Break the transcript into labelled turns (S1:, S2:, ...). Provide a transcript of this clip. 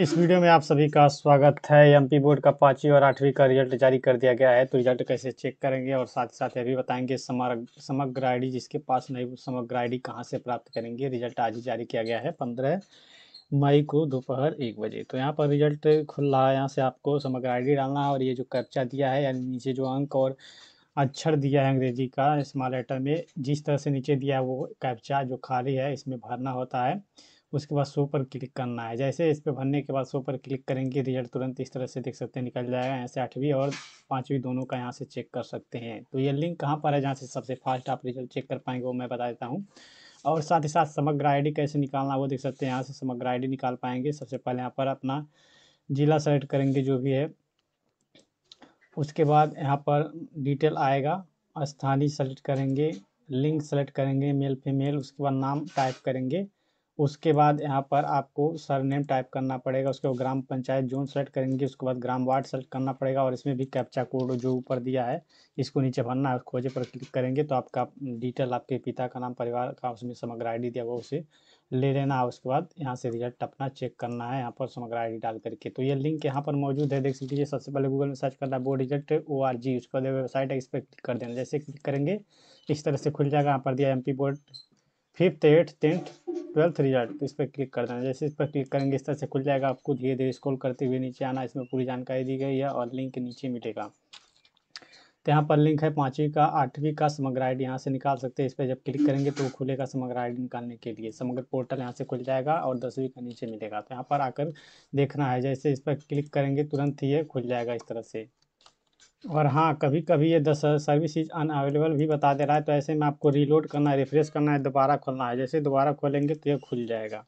S1: इस वीडियो में आप सभी का स्वागत है एमपी बोर्ड का पाँचवीं और आठवीं का रिजल्ट जारी कर दिया गया है तो रिजल्ट कैसे चेक करेंगे और साथ ही साथ ये भी बताएंगे समग्र आई जिसके पास नहीं समग्र आई डी कहाँ से प्राप्त करेंगे रिजल्ट आज ही जारी किया गया है पंद्रह मई को दोपहर एक बजे तो यहाँ पर रिजल्ट खुल रहा है यहाँ से आपको समग्र आई डालना है और ये जो कर्चा दिया है यानी नीचे जो अंक और अक्षर दिया है अंग्रेजी का स्मॉल लेटर में जिस तरह से नीचे दिया है वो कैप्चा जो खाली है इसमें भरना होता है उसके बाद शो पर क्लिक करना है जैसे इस पर भरने के बाद शो पर क्लिक करेंगे रिजल्ट तुरंत इस तरह से देख सकते हैं निकल जाएगा यहाँ से आठवीं और पाँचवीं दोनों का यहाँ से चेक कर सकते हैं तो ये लिंक कहाँ पर है जहाँ से सबसे फास्ट आप रिजल्ट चेक कर पाएंगे वो मैं बता देता हूँ और साथ ही साथ समग्र आई कैसे निकालना वो देख सकते हैं यहाँ से समग्र आई निकाल पाएंगे सबसे पहले यहाँ पर अपना ज़िला सेलेक्ट करेंगे जो भी है उसके बाद यहाँ पर डिटेल आएगा स्थानीय सेलेक्ट करेंगे लिंक सेलेक्ट करेंगे मेल फीमेल उसके बाद नाम टाइप करेंगे उसके बाद यहाँ पर आपको सर नेम टाइप करना पड़ेगा उसके बाद ग्राम पंचायत जोन सेलेक्ट करेंगे उसके बाद ग्राम वार्ड सेलेक्ट करना पड़ेगा और इसमें भी कैप्चा कोड जो ऊपर दिया है इसको नीचे भरना है खोजे पर क्लिक करेंगे तो आपका डिटेल आपके पिता का नाम परिवार का उसमें समग्र आई दिया हुआ उसे ले लेना है उसके बाद यहाँ से रिजल्ट अपना चेक करना है यहाँ पर समग्र आई डाल करके तो ये लिंक यहाँ पर मौजूद है देख सकते सबसे पहले गूगल में सर्च करना है board result O R G उसके बाद वेबसाइट है इस पर क्लिक कर देना जैसे क्लिक करेंगे इस तरह से खुल जाएगा यहाँ पर दिया M P board fifth eighth tenth twelfth result तो इस पर क्लिक कर देना जैसे इस पर क्लिक करेंगे इस तरह से खुल जाएगा आपको धीरे धीरे स्क्रॉल करते हुए नीचे आना इसमें पूरी जानकारी दी गई है और लिंक नीचे मिलेगा तो यहाँ पर लिंक है पाँचवीं का आठवीं का समग्र आई डी यहाँ से निकाल सकते हैं इस पर जब क्लिक करेंगे तो खुलेगा समग्र आई डी निकालने के लिए समग्र पोर्टल यहाँ से खुल जाएगा और दसवीं का नीचे मिलेगा तो यहाँ पर आकर देखना है जैसे इस पर क्लिक करेंगे तुरंत ही ये खुल जाएगा इस तरह से और हाँ कभी कभी ये दस सर्विस इज अनअवेलेबल भी बता दे रहा है तो ऐसे में आपको रीलोड करना है रिफ्रेश करना है दोबारा खोलना है जैसे दोबारा खोलेंगे तो ये खुल जाएगा